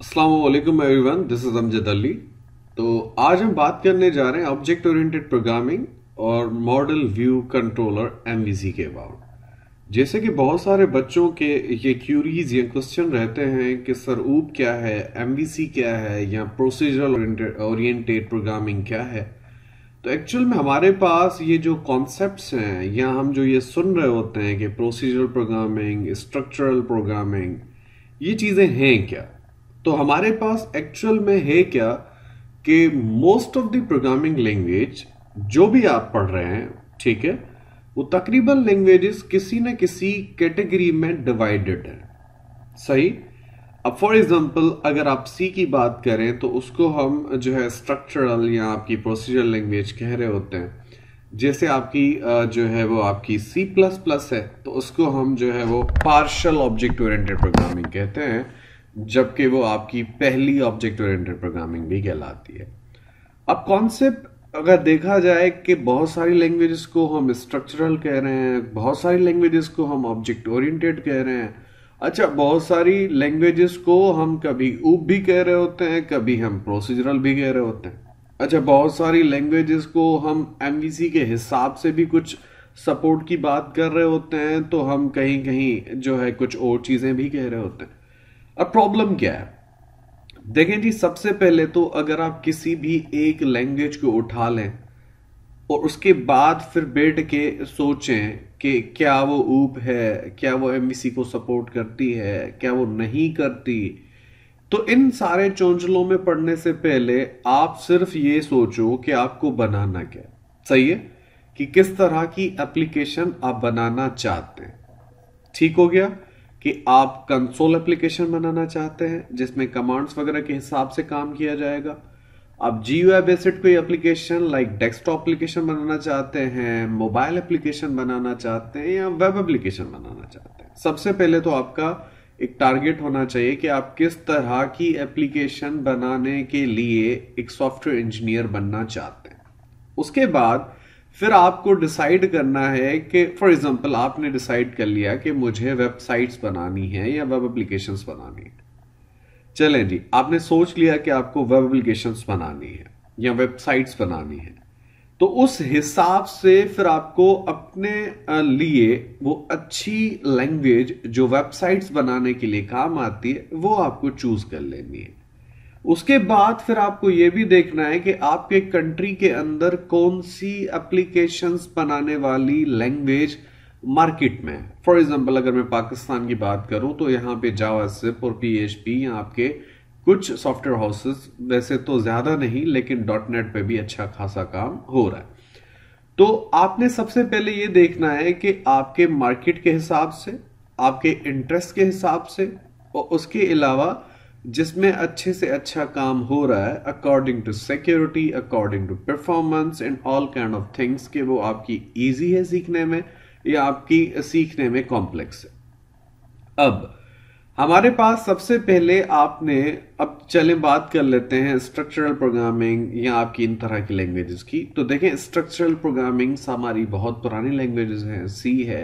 असलम वन this is Amjad Ali तो आज हम बात करने जा रहे हैं ऑब्जेक्ट ओरिएंटेड प्रोग्रामिंग और मॉडल व्यू कंट्रोलर एम के अबाउट जैसे कि बहुत सारे बच्चों के ये क्यूरीज या क्वेश्चन रहते हैं कि सर ऊब क्या है एम क्या है या प्रोसीजरल ओरिएंटेड प्रोग्रामिंग क्या है तो एक्चुअल में हमारे पास ये जो कॉन्सेप्ट हैं या हम जो ये सुन रहे होते हैं कि प्रोसीजरल प्रोग्रामिंग स्ट्रक्चरल प्रोग्रामिंग ये चीज़ें हैं क्या तो हमारे पास एक्चुअल में है क्या कि most of the programming language जो भी आप पढ़ रहे हैं ठीक है वो तकरीबन लैंग्वेजेस किसी न किसी कैटेगरी में डिवाइडेड है सही अब फॉर एग्जांपल अगर आप सी की बात करें तो उसको हम जो है स्ट्रक्चरल या आपकी प्रोसीजर लैंग्वेज कह रहे होते हैं जैसे आपकी जो है वो आपकी सी प्लस प्लस है तो उसको हम जो है वो पार्शल ऑब्जेक्ट ओरिएंटेड प्रोग्रामिंग कहते हैं जबकि वो आपकी पहली ऑब्जेक्ट ओरिएंटेड प्रोग्रामिंग भी कहलाती है अब कॉन्सेप्ट अगर देखा जाए कि बहुत सारी लैंग्वेजेस को हम स्ट्रक्चरल कह रहे हैं बहुत सारी लैंग्वेजेस को हम ऑब्जेक्ट ओरिएंटेड कह रहे हैं अच्छा बहुत सारी लैंग्वेजेस को हम कभी ऊप भी कह रहे होते हैं कभी हम प्रोसीजरल भी कह रहे होते हैं अच्छा बहुत सारी लैंग्वेजेस को हम एम के हिसाब से भी कुछ सपोर्ट की बात कर रहे होते हैं तो हम कहीं कहीं जो है कुछ और चीज़ें भी कह रहे होते हैं अब प्रॉब्लम क्या है देखें जी सबसे पहले तो अगर आप किसी भी एक लैंग्वेज को उठा लें और उसके बाद फिर बैठ के सोचें कि क्या वो ऊप है क्या वो एम को सपोर्ट करती है क्या वो नहीं करती तो इन सारे चौंचलों में पढ़ने से पहले आप सिर्फ ये सोचो कि आपको बनाना क्या सही है कि किस तरह की एप्लीकेशन आप बनाना चाहते हैं ठीक हो गया कि आप कंसोल एप्लीकेशन बनाना चाहते हैं जिसमें कमांड्स वगैरह के हिसाब से काम किया जाएगा आप जी यू बेसिड कोई एप्लीकेशन लाइक डेस्कटॉप एप्लीकेशन बनाना चाहते हैं मोबाइल एप्लीकेशन बनाना चाहते हैं या वेब एप्लीकेशन बनाना चाहते हैं सबसे पहले तो आपका एक टारगेट होना चाहिए कि आप किस तरह की एप्लीकेशन बनाने के लिए एक सॉफ्टवेयर इंजीनियर बनना चाहते हैं उसके बाद फिर आपको डिसाइड करना है कि फॉर एग्जांपल आपने डिसाइड कर लिया कि मुझे वेबसाइट्स बनानी है या वेब एप्लीकेशंस बनानी है चलें जी आपने सोच लिया कि आपको वेब एप्लीकेशंस बनानी है या वेबसाइट्स बनानी है तो उस हिसाब से फिर आपको अपने लिए वो अच्छी लैंग्वेज जो वेबसाइट्स बनाने के लिए काम आती है वो आपको चूज कर लेनी है उसके बाद फिर आपको ये भी देखना है कि आपके कंट्री के अंदर कौन सी एप्लीकेशंस बनाने वाली लैंग्वेज मार्केट में है फॉर एग्जाम्पल अगर मैं पाकिस्तान की बात करूं तो यहाँ पे जावा सिप और पी एच पी यहाँ आपके कुछ सॉफ्टवेयर हाउसेस वैसे तो ज़्यादा नहीं लेकिन डॉट नेट पर भी अच्छा खासा काम हो रहा है तो आपने सबसे पहले ये देखना है कि आपके मार्केट के हिसाब से आपके इंटरेस्ट के हिसाब से और उसके अलावा जिसमें अच्छे से अच्छा काम हो रहा है according to security according to performance and all kind of things के वो आपकी इजी है सीखने में या आपकी सीखने में कॉम्प्लेक्स है अब हमारे पास सबसे पहले आपने अब चलें बात कर लेते हैं स्ट्रक्चरल प्रोग्रामिंग या आपकी इन तरह की लैंग्वेजेस की तो देखें स्ट्रक्चरल प्रोग्रामिंग्स हमारी बहुत पुरानी लैंग्वेजेस हैं सी है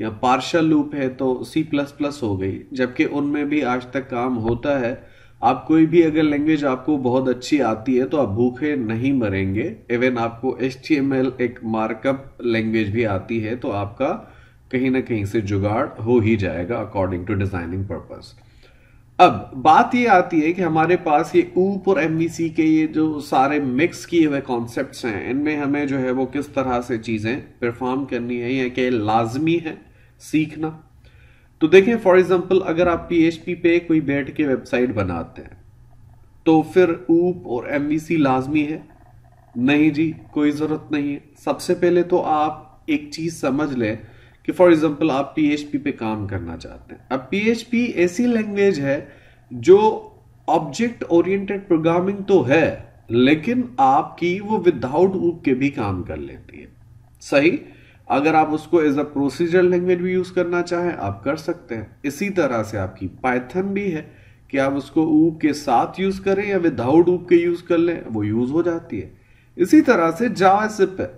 या पार्शल लूप है तो सी प्लस प्लस हो गई जबकि उनमें भी आज तक काम होता है आप कोई भी अगर लैंग्वेज आपको बहुत अच्छी आती है तो आप भूखे नहीं मरेंगे इवन आपको एच एक मार्कअप लैंग्वेज भी आती है तो आपका कहीं ना कहीं से जुगाड़ हो ही जाएगा अकॉर्डिंग टू डिजाइनिंग पर्पज अब बात ये आती है कि हमारे पास ये ऊप और एम के ये जो सारे मिक्स किए हुए कॉन्सेप्ट हैं इनमें हमें जो है वो किस तरह से चीज़ें परफॉर्म करनी है या क्या लाजमी है सीखना तो देखें फॉर एग्जांपल अगर आप पीएचपी पे कोई बैठ के वेबसाइट बनाते हैं तो फिर ऊप और एम लाजमी है नहीं जी कोई ज़रूरत नहीं है सबसे पहले तो आप एक चीज़ समझ लें कि फॉर एग्जांपल आप पीएचपी पे काम करना चाहते हैं अब पीएचपी ऐसी लैंग्वेज है जो ऑब्जेक्ट ओरिएंटेड प्रोग्रामिंग तो है लेकिन आपकी वो विदाउट ऊप के भी काम कर लेती है सही अगर आप उसको एज अ प्रोसीजर लैंग्वेज भी यूज़ करना चाहें आप कर सकते हैं इसी तरह से आपकी पाइथन भी है कि आप उसको ऊप के साथ यूज़ करें या विदाउट ऊप के यूज़ कर लें वो यूज़ हो जाती है इसी तरह से जावासिप है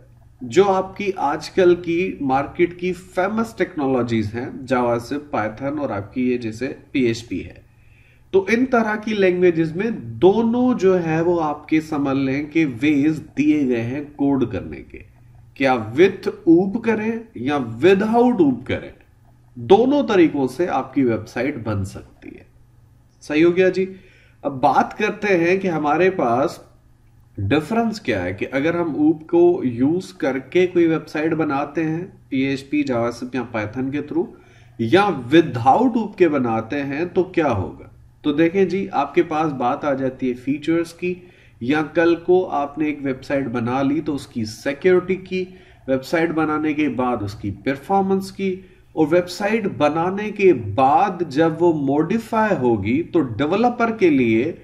जो आपकी आजकल की मार्केट की फेमस टेक्नोलॉजीज़ हैं जावासिप पाइथन और आपकी ये जैसे पीएचपी है तो इन तरह की लैंग्वेजेस में दोनों जो है वो आपके समझ लें कि वेज दिए गए हैं कोड करने के क्या विथ ऊब करें या विदाउट ऊब करें दोनों तरीकों से आपकी वेबसाइट बन सकती है सही हो गया जी अब बात करते हैं कि हमारे पास डिफरेंस क्या है कि अगर हम ऊप को यूज करके कोई वेबसाइट बनाते हैं पीएचपी जावास्क्रिप्ट जावासिप या पाइथन के थ्रू या विदाउट ऊप के बनाते हैं तो क्या होगा तो देखें जी आपके पास बात आ जाती है फीचर्स की या कल को आपने एक वेबसाइट बना ली तो उसकी सिक्योरिटी की वेबसाइट बनाने के बाद उसकी परफॉर्मेंस की और वेबसाइट बनाने के बाद जब वो मॉडिफाई होगी तो डेवलपर के लिए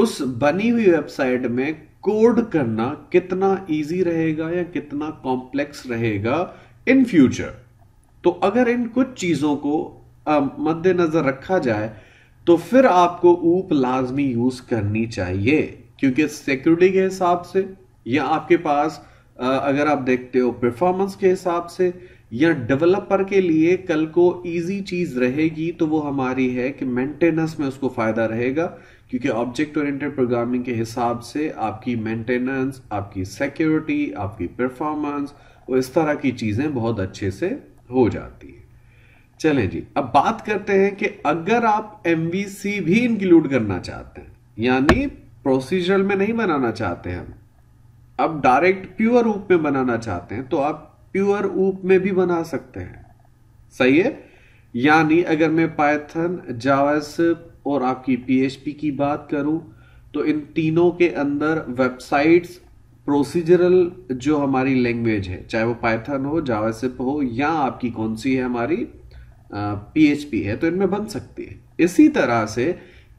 उस बनी हुई वेबसाइट में कोड करना कितना इजी रहेगा या कितना कॉम्प्लेक्स रहेगा इन फ्यूचर तो अगर इन कुछ चीज़ों को मद्देनज़र रखा जाए तो फिर आपको ऊप लाजमी यूज़ करनी चाहिए क्योंकि सिक्योरिटी के हिसाब से या आपके पास अगर आप देखते हो परफॉर्मेंस के हिसाब से या डेवलपर के लिए कल को इजी चीज रहेगी तो वो हमारी है कि मेंटेनेंस में उसको फायदा रहेगा क्योंकि ऑब्जेक्ट ओरिएंटेड प्रोग्रामिंग के हिसाब से आपकी मेंटेनेंस आपकी सिक्योरिटी आपकी परफॉर्मेंस और इस तरह की चीजें बहुत अच्छे से हो जाती है चलें जी अब बात करते हैं कि अगर आप एम भी इंक्लूड करना चाहते हैं यानी प्रोसीजरल में नहीं बनाना चाहते हम आप डायरेक्ट प्योर ऊप में बनाना चाहते हैं तो आप प्योर ऊप में भी बना सकते हैं सही है यानी अगर मैं पाइथन जावास और आपकी पीएचपी की बात करूं तो इन तीनों के अंदर वेबसाइट्स प्रोसीजरल जो हमारी लैंग्वेज है चाहे वो पाइथन हो जावासिप हो या आपकी कौन सी है हमारी पीएचपी है तो इनमें बन सकती है इसी तरह से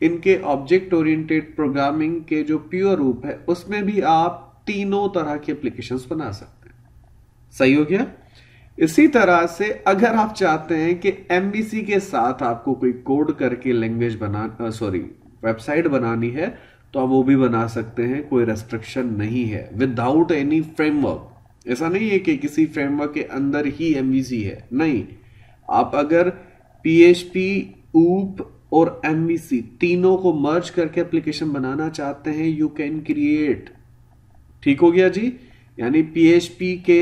इनके ऑब्जेक्ट ओरिएंटेड प्रोग्रामिंग के जो प्योर रूप है उसमें भी आप तीनों तरह के एप्लीकेशन बना सकते हैं सही हो गया इसी तरह से अगर आप चाहते हैं कि एम के साथ आपको कोई कोड करके लैंग्वेज बना सॉरी वेबसाइट बनानी है तो आप वो भी बना सकते हैं कोई रेस्ट्रिक्शन नहीं है विदाउट एनी फ्रेमवर्क ऐसा नहीं है कि किसी फ्रेमवर्क के अंदर ही एम है नहीं आप अगर पी एच पी ऊप और एम तीनों को मर्ज करके एप्लीकेशन बनाना चाहते हैं यू कैन क्रिएट ठीक हो गया जी यानी पीएचपी के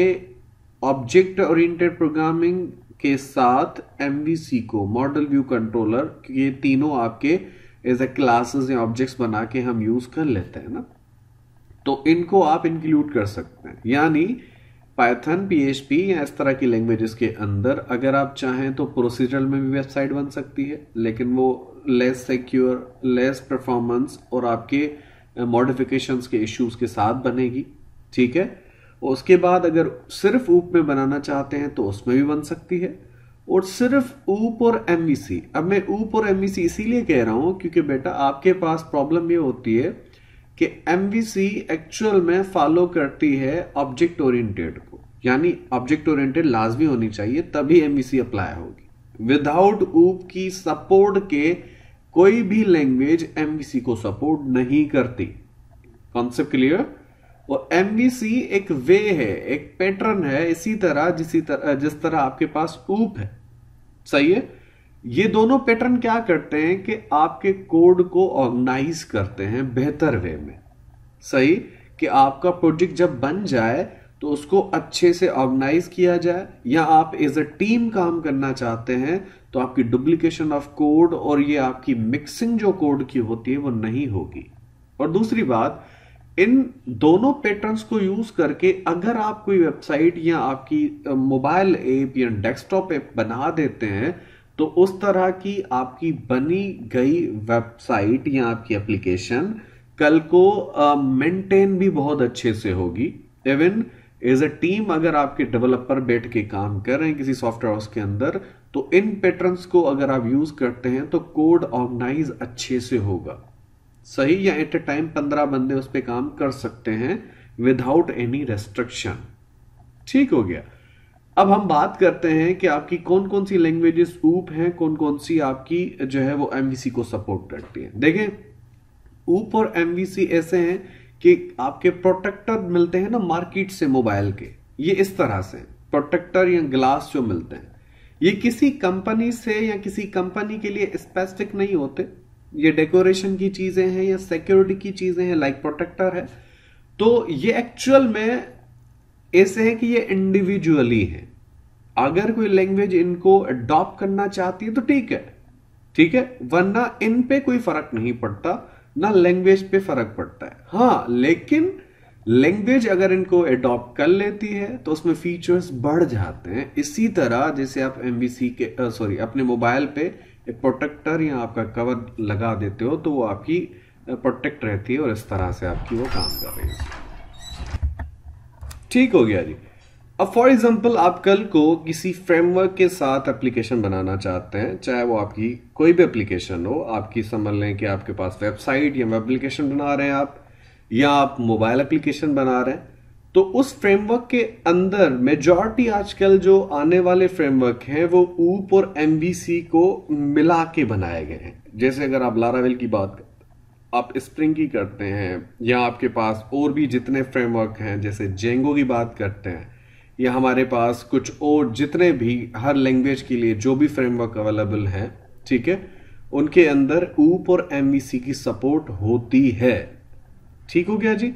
ऑब्जेक्ट ओरिएंटेड प्रोग्रामिंग के साथ एम को मॉडल व्यू कंट्रोलर ये तीनों आपके एज ए क्लासेस या ऑब्जेक्ट्स बना के हम यूज कर लेते हैं ना तो इनको आप इंक्लूड कर सकते हैं यानी पाइथन पीएचपी या इस तरह की लैंग्वेजेस के अंदर अगर आप चाहें तो प्रोसीजरल में भी वेबसाइट बन सकती है लेकिन वो लेस सिक्योर लेस परफॉर्मेंस और आपके मॉडिफिकेशंस के इश्यूज के साथ बनेगी ठीक है उसके बाद अगर सिर्फ ऊप में बनाना चाहते हैं तो उसमें भी बन सकती है और सिर्फ ऊप और एम e अब मैं ऊप और एम e इसीलिए कह रहा हूँ क्योंकि बेटा आपके पास प्रॉब्लम ये होती है कि एम एक्चुअल e में फॉलो करती है ऑब्जेक्ट ओरिएंटेड यानी ऑब्जेक्ट ओरिएंटेड लाजमी होनी चाहिए तभी एमवीसी अप्लाई e होगी विदाउट ऊप की सपोर्ट के कोई भी लैंग्वेज एमवीसी e को सपोर्ट नहीं करती कॉन्सेप्ट क्लियर और एमवीसी e एक वे है एक पैटर्न है इसी तरह जिसी तरह जिस तरह आपके पास ऊप है सही है ये दोनों पैटर्न क्या करते हैं कि आपके कोड को ऑर्गेनाइज करते हैं बेहतर वे में सही कि आपका प्रोजेक्ट जब बन जाए तो उसको अच्छे से ऑर्गेनाइज किया जाए या आप एज अ टीम काम करना चाहते हैं तो आपकी डुप्लीकेशन ऑफ कोड और ये आपकी मिक्सिंग जो कोड की होती है वो नहीं होगी और दूसरी बात इन दोनों पैटर्न्स को यूज करके अगर आप कोई वेबसाइट या आपकी मोबाइल ऐप या डेस्कटॉप ऐप बना देते हैं तो उस तरह की आपकी बनी गई वेबसाइट या आपकी एप्लीकेशन कल को मेंटेन uh, भी बहुत अच्छे से होगी इवन एज ए टीम अगर आपके डेवलपर बैठ के काम कर रहे हैं किसी सॉफ्टवेयर हाउस के अंदर तो इन पैटर्न्स को अगर आप यूज करते हैं तो कोड ऑर्गेनाइज अच्छे से होगा सही या एट ए टाइम पंद्रह बंदे उस पर काम कर सकते हैं विदाउट एनी रेस्ट्रिक्शन ठीक हो गया अब हम बात करते हैं कि आपकी कौन कौन सी लैंग्वेजेस ऊप हैं कौन कौन सी आपकी जो है वो एम को सपोर्ट करती है देखें ऊप और एम ऐसे हैं कि आपके प्रोटेक्टर मिलते हैं ना मार्केट से मोबाइल के ये इस तरह से प्रोटेक्टर या ग्लास जो मिलते हैं ये किसी कंपनी से या किसी कंपनी के लिए स्पेसिफिक नहीं होते ये डेकोरेशन की चीज़ें हैं या सिक्योरिटी की चीज़ें हैं लाइक प्रोटेक्टर है तो ये एक्चुअल में ऐसे है कि ये इंडिविजुअली है अगर कोई लैंग्वेज इनको अडॉप्ट करना चाहती है तो ठीक है ठीक है वरना इन पे कोई फर्क नहीं पड़ता ना लैंग्वेज पे फर्क पड़ता है हाँ लेकिन लैंग्वेज अगर इनको एडॉप्ट कर लेती है तो उसमें फीचर्स बढ़ जाते हैं इसी तरह जैसे आप एम के सॉरी अपने मोबाइल पे एक प्रोटेक्टर या आपका कवर लगा देते हो तो वो आपकी प्रोटेक्ट रहती है और इस तरह से आपकी वो काम कर रही है ठीक हो गया जी अब फॉर एग्जाम्पल आप कल को किसी फ्रेमवर्क के साथ एप्लीकेशन बनाना चाहते हैं चाहे वो आपकी कोई भी एप्लीकेशन हो आपकी समझ लें कि आपके पास वेबसाइट या एप्लीकेशन बना रहे हैं आप या आप मोबाइल एप्लीकेशन बना रहे हैं तो उस फ्रेमवर्क के अंदर मेजॉरिटी आजकल जो आने वाले फ्रेमवर्क हैं वो ऊप और एम को मिला के बनाए गए हैं जैसे अगर आप लारावेल की बात करें आप स्प्रिंग की करते हैं या आपके पास और भी जितने फ्रेमवर्क हैं जैसे जेंगो की बात करते हैं या हमारे पास कुछ और जितने भी हर लैंग्वेज के लिए जो भी फ्रेमवर्क अवेलेबल हैं ठीक है उनके अंदर ऊप और एम की सपोर्ट होती है ठीक हो गया जी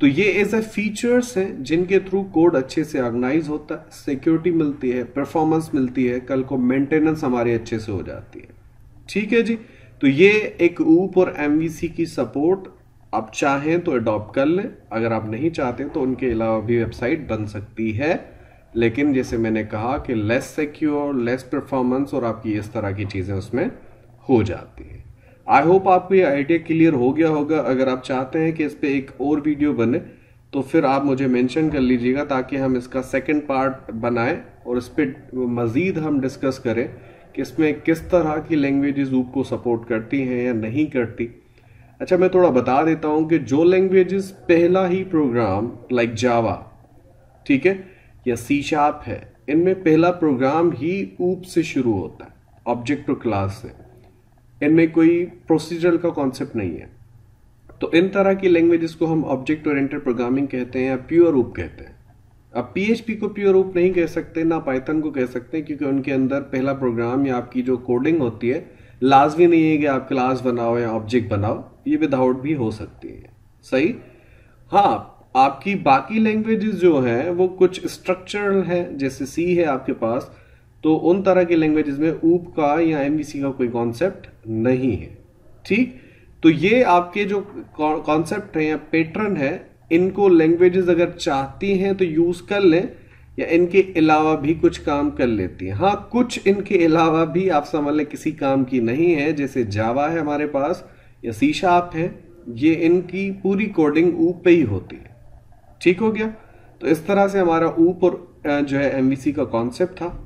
तो ये ऐसे फीचर्स हैं जिनके थ्रू कोड अच्छे से ऑर्गेनाइज होता है सिक्योरिटी मिलती है परफॉर्मेंस मिलती है कल को मेंटेनेंस हमारे अच्छे से हो जाती है ठीक है जी तो ये एक ऊप और एम की सपोर्ट आप चाहें तो अडॉप्ट कर लें अगर आप नहीं चाहते तो उनके अलावा भी वेबसाइट बन सकती है लेकिन जैसे मैंने कहा कि लेस सिक्योर लेस परफॉर्मेंस और आपकी इस तरह की चीज़ें उसमें हो जाती हैं आई होप आपको ये आइडिया क्लियर हो गया होगा अगर आप चाहते हैं कि इस पर एक और वीडियो बने तो फिर आप मुझे मेंशन कर लीजिएगा ताकि हम इसका सेकंड पार्ट बनाएं और इस पर मज़ीद हम डिस्कस करें कि इसमें किस तरह की लैंग्वेजेस ऊप को सपोर्ट करती हैं या नहीं करती अच्छा मैं थोड़ा बता देता हूँ कि जो लैंग्वेजेस पहला ही प्रोग्राम लाइक जावा ठीक है या सी शार्प है इनमें पहला प्रोग्राम ही ऊप से शुरू होता है ऑब्जेक्ट टू क्लास से इनमें कोई प्रोसीजरल का कॉन्सेप्ट नहीं है तो इन तरह की लैंग्वेजेस को हम ऑब्जेक्ट ओरिएंटेड प्रोग्रामिंग कहते हैं या प्योर रूप कहते हैं अब पीएचपी को प्योर रूप नहीं कह सकते ना पाइथन को कह सकते हैं क्योंकि उनके अंदर पहला प्रोग्राम या आपकी जो कोडिंग होती है लाजमी नहीं है कि आप क्लास बनाओ या ऑब्जेक्ट बनाओ ये विदाउट भी हो सकती है सही हाँ आपकी बाकी लैंग्वेजेस जो हैं वो कुछ स्ट्रक्चरल हैं जैसे सी है आपके पास तो उन तरह की लैंग्वेजेस में ऊप का या एम का कोई कॉन्सेप्ट नहीं है ठीक तो ये आपके जो कॉन्सेप्ट है या पैटर्न है इनको लैंग्वेजेस अगर चाहती हैं तो यूज़ कर लें या इनके अलावा भी कुछ काम कर लेती हैं हाँ कुछ इनके अलावा भी आप समझ लें किसी काम की नहीं है जैसे जावा है हमारे पास या शीशा आप है ये इनकी पूरी कोडिंग ऊप पे ही होती है ठीक हो गया तो इस तरह से हमारा ऊप और जो है एम का कॉन्सेप्ट था